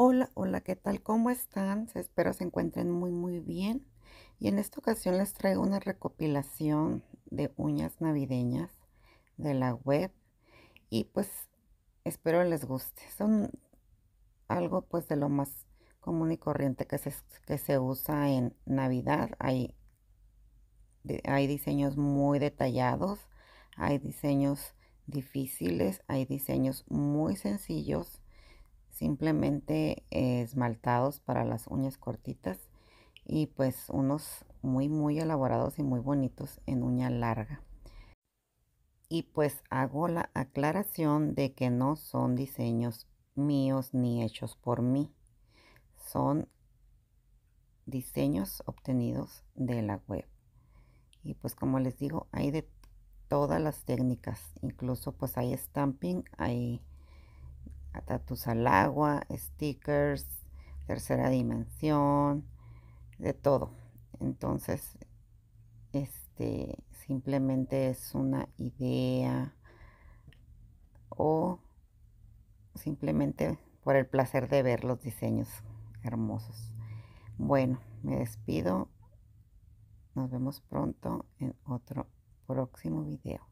Hola, hola, ¿qué tal? ¿Cómo están? Espero se encuentren muy, muy bien. Y en esta ocasión les traigo una recopilación de uñas navideñas de la web. Y pues espero les guste. Son algo pues de lo más común y corriente que se, que se usa en Navidad. Hay, hay diseños muy detallados, hay diseños difíciles, hay diseños muy sencillos simplemente esmaltados para las uñas cortitas y pues unos muy muy elaborados y muy bonitos en uña larga. Y pues hago la aclaración de que no son diseños míos ni hechos por mí. Son diseños obtenidos de la web. Y pues como les digo, hay de todas las técnicas. Incluso pues hay stamping, hay Atatus al agua, stickers, tercera dimensión, de todo. Entonces, este simplemente es una idea o simplemente por el placer de ver los diseños hermosos. Bueno, me despido. Nos vemos pronto en otro próximo video.